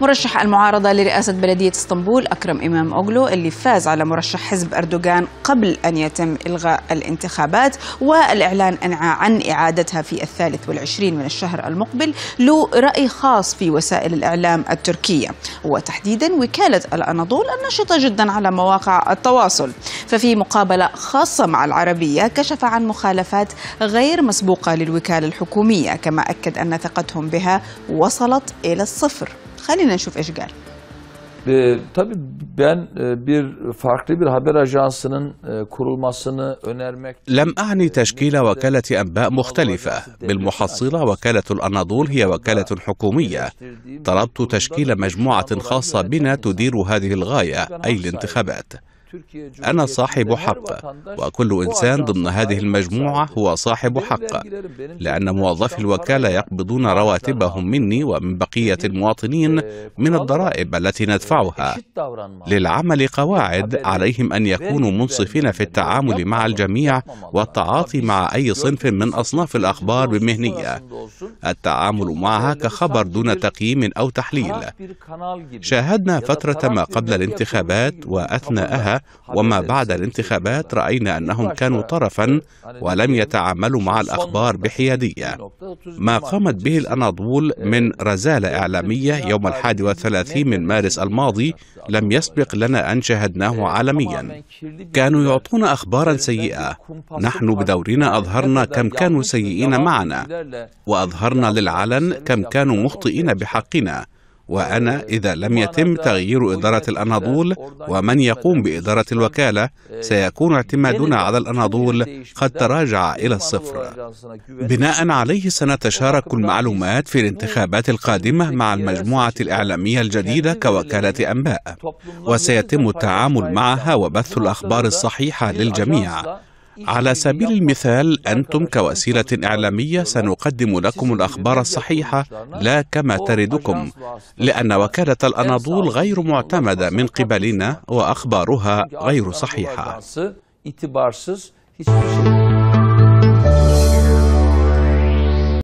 مرشح المعارضة لرئاسة بلدية اسطنبول أكرم إمام أوغلو اللي فاز على مرشح حزب أردوغان قبل أن يتم إلغاء الانتخابات والإعلان عن إعادتها في الثالث والعشرين من الشهر المقبل له رأي خاص في وسائل الإعلام التركية وتحديدا وكالة الأناضول النشطة جدا على مواقع التواصل ففي مقابلة خاصة مع العربية كشف عن مخالفات غير مسبوقة للوكالة الحكومية كما أكد أن ثقتهم بها وصلت إلى الصفر خلينا نشوف ايش قال طيب، لم أعني تشكيل وكالة أنباء مختلفة بالمحصلة وكالة الأناضول هي وكالة حكومية طلبت تشكيل مجموعة خاصة بنا تدير هذه الغاية أي الانتخابات انا صاحب حق وكل انسان ضمن هذه المجموعه هو صاحب حق لان موظفي الوكاله يقبضون رواتبهم مني ومن بقيه المواطنين آه، من الضرائب التي آه، ندفعها للعمل قواعد عليهم ان يكونوا منصفين في التعامل مع الجميع والتعاطي مع اي صنف من اصناف الاخبار بمهنيه التعامل معها كخبر دون تقييم او تحليل شاهدنا فتره ما قبل الانتخابات واثناءها وما بعد الانتخابات راينا انهم كانوا طرفا ولم يتعاملوا مع الاخبار بحياديه ما قامت به الاناضول من رزاله اعلاميه يوم الحادي والثلاثين من مارس الماضي لم يسبق لنا ان شاهدناه عالميا كانوا يعطونا اخبارا سيئه نحن بدورنا اظهرنا كم كانوا سيئين معنا واظهرنا للعلن كم كانوا مخطئين بحقنا وأنا إذا لم يتم تغيير إدارة الأناضول ومن يقوم بإدارة الوكالة إيه، سيكون اعتمادنا على الأناضول قد تراجع إلى الصفر بناء عليه سنتشارك المعلومات في الانتخابات القادمة مع المجموعة الإعلامية الجديدة كوكالة أنباء وسيتم التعامل معها وبث الأخبار الصحيحة للجميع على سبيل المثال أنتم كوسيلة إعلامية سنقدم لكم الأخبار الصحيحة لا كما تردكم لأن وكالة الأناضول غير معتمدة من قبلنا وأخبارها غير صحيحة